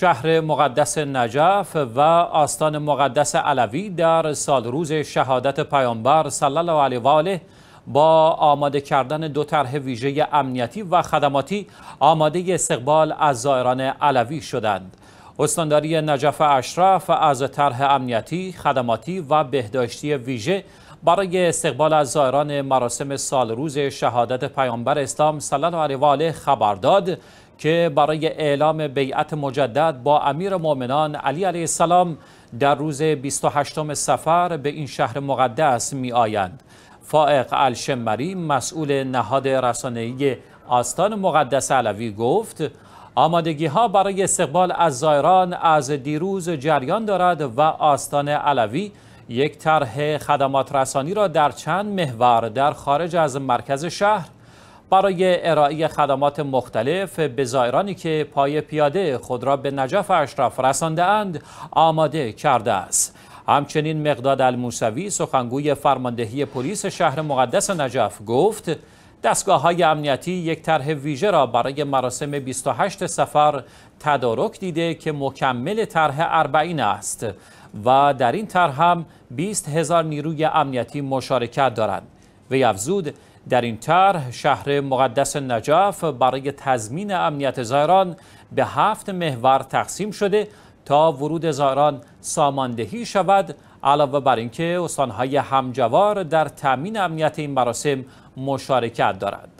شهر مقدس نجف و آستان مقدس علوی در سال روز شهادت پیامبر صلی الله علیه و آله با آماده کردن دو طرح ویژه امنیتی و خدماتی آماده استقبال از زائران علوی شدند. استانداری نجف اشرف از طرح امنیتی، خدماتی و بهداشتی ویژه برای استقبال از زائران مراسم سالروز شهادت پیامبر اسلام صلی الله علیه و آله خبر داد که برای اعلام بیعت مجدد با امیر مؤمنان علی علیه السلام در روز 28 سفر به این شهر مقدس می آیند. فائق الشمری مسئول نهاد رسانه‌ای آستان مقدس علوی گفت آمادگی ها برای استقبال از زایران از دیروز جریان دارد و آستان علوی یک طرح خدمات رسانی را در چند محور در خارج از مرکز شهر برای ارائه خدمات مختلف به زائرانی که پای پیاده خود را به نجف اشرف رسانده اند آماده کرده است. همچنین مقداد الموسوی سخنگوی فرماندهی پلیس شهر مقدس نجف گفت دستگاه های امنیتی یک طرح ویژه را برای مراسم 28 سفر تدارک دیده که مکمل طرح اربعین است و در این طرح هم 20 هزار نیروی امنیتی مشارکت دارند و افزود در این طرح شهر مقدس نجف برای تضمین امنیت زایران به هفت محور تقسیم شده تا ورود زائران ساماندهی شود علاوه بر اینکه استانهای همجوار در تامین امنیت این مراسم مشارکت دارند